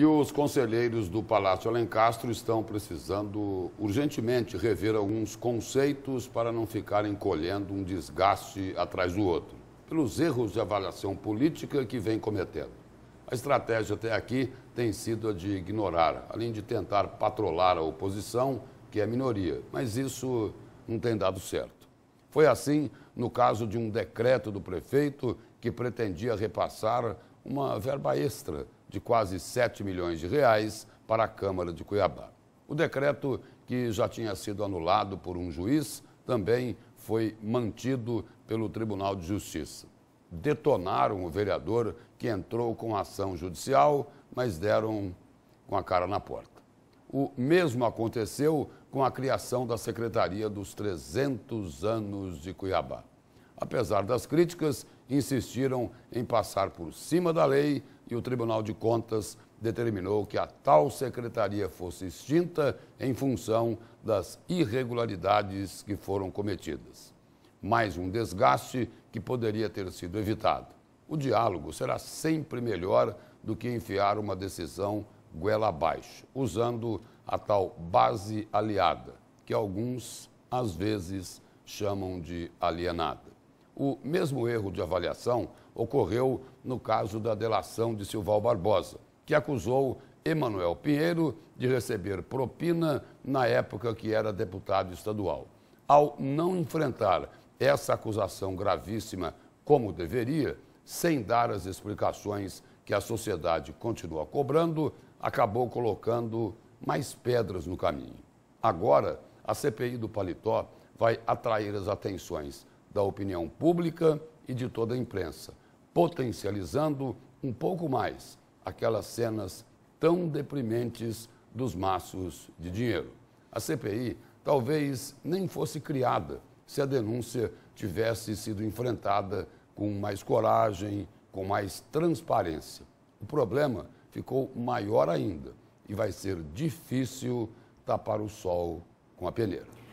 E os conselheiros do Palácio Alencastro estão precisando urgentemente rever alguns conceitos para não ficarem colhendo um desgaste atrás do outro, pelos erros de avaliação política que vem cometendo. A estratégia até aqui tem sido a de ignorar, além de tentar patrolar a oposição, que é minoria, mas isso não tem dado certo. Foi assim no caso de um decreto do prefeito que pretendia repassar uma verba extra de quase 7 milhões de reais para a Câmara de Cuiabá. O decreto, que já tinha sido anulado por um juiz, também foi mantido pelo Tribunal de Justiça. Detonaram o vereador que entrou com ação judicial, mas deram com a cara na porta. O mesmo aconteceu com a criação da Secretaria dos 300 anos de Cuiabá. Apesar das críticas, insistiram em passar por cima da lei e o Tribunal de Contas determinou que a tal secretaria fosse extinta em função das irregularidades que foram cometidas. Mais um desgaste que poderia ter sido evitado. O diálogo será sempre melhor do que enfiar uma decisão goela abaixo, usando a tal base aliada, que alguns, às vezes, chamam de alienada. O mesmo erro de avaliação ocorreu no caso da delação de Silval Barbosa, que acusou Emanuel Pinheiro de receber propina na época que era deputado estadual. Ao não enfrentar essa acusação gravíssima como deveria, sem dar as explicações que a sociedade continua cobrando, acabou colocando mais pedras no caminho. Agora, a CPI do Paletó vai atrair as atenções da opinião pública e de toda a imprensa, potencializando um pouco mais aquelas cenas tão deprimentes dos maços de dinheiro. A CPI talvez nem fosse criada se a denúncia tivesse sido enfrentada com mais coragem, com mais transparência. O problema ficou maior ainda e vai ser difícil tapar o sol com a peneira.